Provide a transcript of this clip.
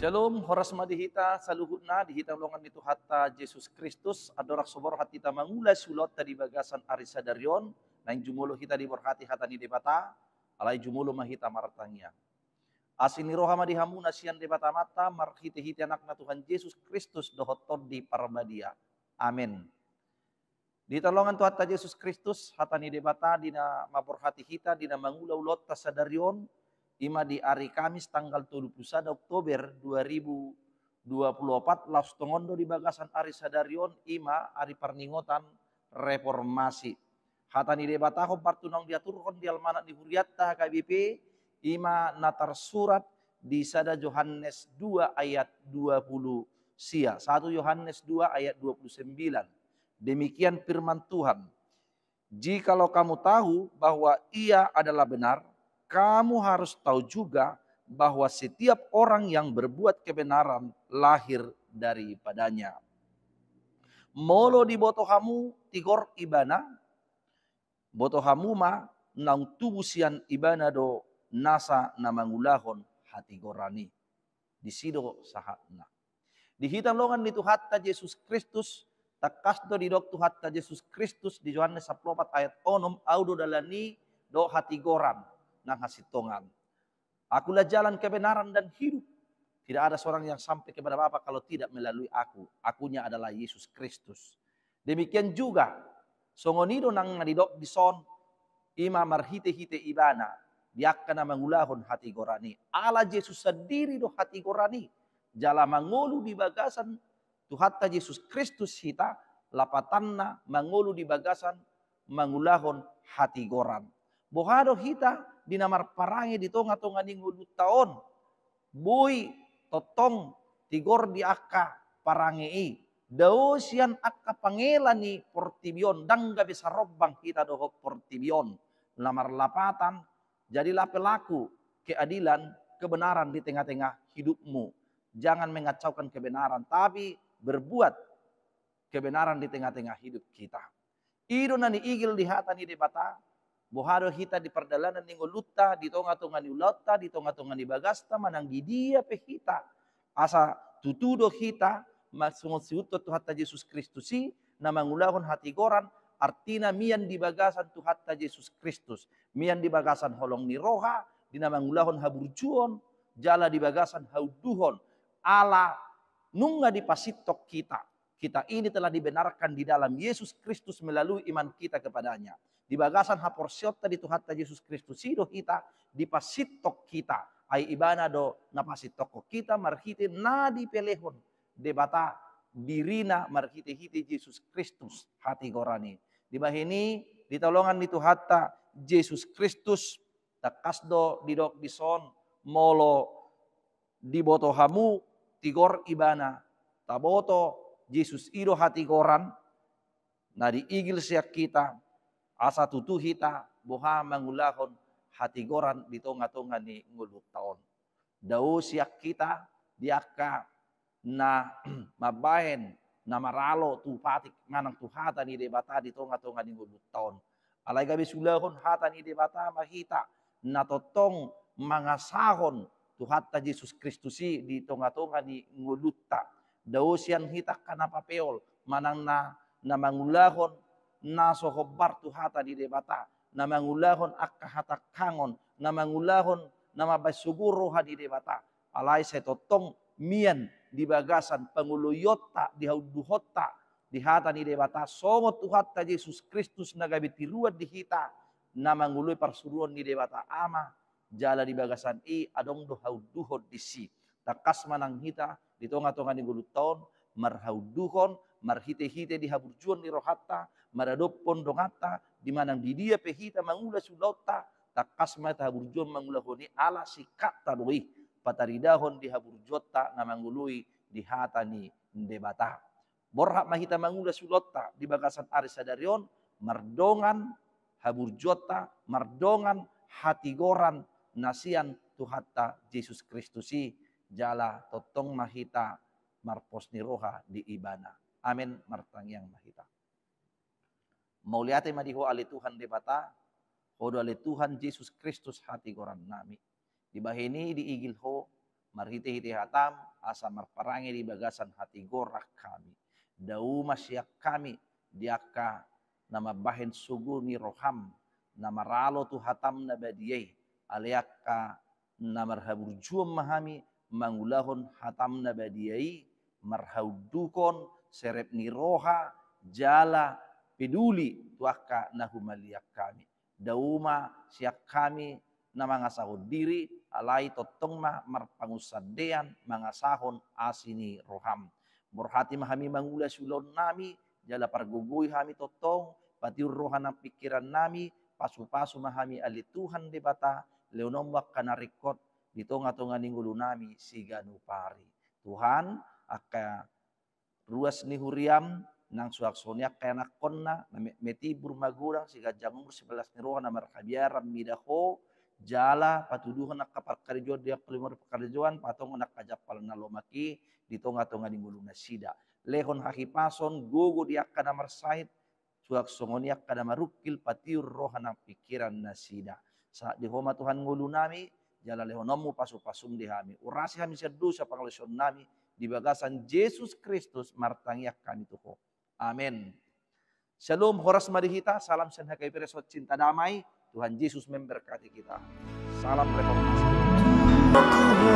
Shalom horas madihita saluhutna dihita longan itu hatta Jesus Kristus adorak sobor hati tamangula sulot dari bagasan arisa darion nang jumulo kita diberkati hatani debata alai jumulo mahita martangia. asini roha madihamu nasian debata mata marhite hiti na Tuhan Jesus Kristus dohotot di parmadia. amin Di talongan Tuhan Yesus Kristus hatani debata dina hati kita dina mangula ulot tasadarion ima di hari Kamis tanggal 21 Oktober 2024 tongondo di bagasan Ari Sadarion ima hari perningotan reformasi. Hatani debataho partunong diaturkon di almanak di Huriatta KBP ima natar surat di sada Yohanes 2 ayat 20 sia. 1 Yohanes 2 ayat 29. Demikian firman Tuhan. Jikalau kamu tahu bahwa ia adalah benar kamu harus tahu juga bahwa setiap orang yang berbuat kebenaran lahir daripadanya. Molo di botohamu tigor ibana, botohamu ma nang tubusian ibana do nasa namangulahon hati gorani. Di sido sahatna. Di hitam longan itu hatta Yesus Kristus takasdo di doktu hatta Yesus Kristus di Yohanes 14 ayat onom audo dalani do hati goran ngasitongan. Akulah jalan kebenaran dan hidup. Tidak ada seorang yang sampai kepada Bapa kalau tidak melalui aku. Akunya adalah Yesus Kristus. Demikian juga songonido nang ngadidok bison ima marhite-hite ibana diakana mengulahun hati gorani. Allah Yesus sendiri do hati gorani. Jala mangulu di bagasan Tuhatta Yesus Kristus hita lapatanna mangulu di bagasan mengulahun hati gorani. Bohado hita dinamar parangi di tonga-tonga ning boy taon. Bui totong tigor di akka parangi i. Dausian akka pangelan ni portibion dangga bisa robbang kita doho portibion. Lamar lapatan jadilah pelaku keadilan kebenaran di tengah-tengah hidupmu. Jangan mengacaukan kebenaran tapi berbuat kebenaran di tengah-tengah hidup kita. Ido nani igil di hata di bata Boharo hita di perdalanan ningo luta di tonga-tonga ni di tonga-tonga ni bagasta, manang dia pe hita. Asa tutudo hita, masung siuto tu hatta Yesus Kristus si nama mangulahon hati goran, artina mian di bagasan tu hatta Yesus Kristus. Mian di bagasan holong ni roha, dinamangulahon haburjuon, jala di bagasan hauduhon, ala nungga di pasitok kita. Kita ini telah dibenarkan di dalam Yesus Kristus melalui iman kita kepadanya. Di bagasan hapor haporsiota di Tuhan Yesus Kristus sido kita, di pasitok kita. Ai ibana do napasitoko kita marhite na di pelehon. Debata dirina marhite-hite Yesus Kristus hati gorani. Di bahini ditolongan di Tuhan Yesus Kristus do didok bison molo di boto hamu tigor ibana taboto Yesus iro hati koran Nadi igil siak kita asa tutu kita boha mangulakon hati koran di tonga-tonga ni nguluk taon. Dau siak kita Diakka na mabahen na maralo tu patik nganang tu hata ni debata di tonga-tonga ni nguluk taon. Alay gabi sulahon hata ni debata mahita na totong mangasahon tu hata Jesus Kristusi di tonga-tonga ni nguluk taon dausian hitak kana papeol manang na namangulahon na sohobar tuhata di debata namangulahon akka hata kangon namangulahon nama basuguro di debata alai setotong mian di bagasan penguluyota di hauduhota di hata di debata somot tuhata Yesus Kristus nagabiti ruat di hita namangului persuruan ni debata ama jala di bagasan i adong do hauduhot di si takas manang hita di tonga-tonga ni gulu taon marhauduhon marhite-hite di haburjuan ni rohata maradopon dongata di manang di dia pehita mangula sulota takas ta haburjuan mangula honi ala ta doi pataridahon di haburjota mangului di ni debata borhak mahita mangula sulota di bagasan aris sadarion mardongan haburjota mardongan goran nasian Tuhata Yesus Kristusi jala totong mahita marpos niroha di ibana. Amin yang mahita. Mauliate madiho ali Tuhan di bata, hodo ali Tuhan Yesus Kristus hati koran nami. Di bahini di igil ho, marhiti hiti hatam, asa marparangi di bagasan hati gorak kami. Dau masyak kami, diaka nama bahin sugu ni roham, nama ralo tu hatam na aliaka nama habur juam mahami, mangulahun hatam nabadiyai marhaudukon serep niroha jala peduli tuakka nahumaliak kami dauma siak kami na mga diri alai totong ma marpangusadean mangasahun asini roham murhati mahami mangula sulon nami jala pargugui hami totong pati rohana pikiran nami pasu-pasu mahami ali Tuhan debata leonom wak rekod di tonga tonga ni nami siga nupari. Tuhan akan ruas nihuriam nang suaksonia kena konna meti burmagurang siga jangur sebelas niroha namar kabiaram midaho jala patuduhan nak karijuan dia kelimur pekerjaan patung nak kajap palna lomaki di tonga-tonga ninggulu sida. Lehon hakipason gogo dia kana marsait suak songonia kana marukil patiur rohana pikiran nasida. Saat dihoma Tuhan ngulunami jalaleho nomu pasu pasum dihami. Urasi hami siapa pangleson nami di bagasan Yesus Kristus martangiak kami tuho. Amin. Shalom horas mari kita, salam sen hakai cinta damai. Tuhan Yesus memberkati kita. Salam reformasi.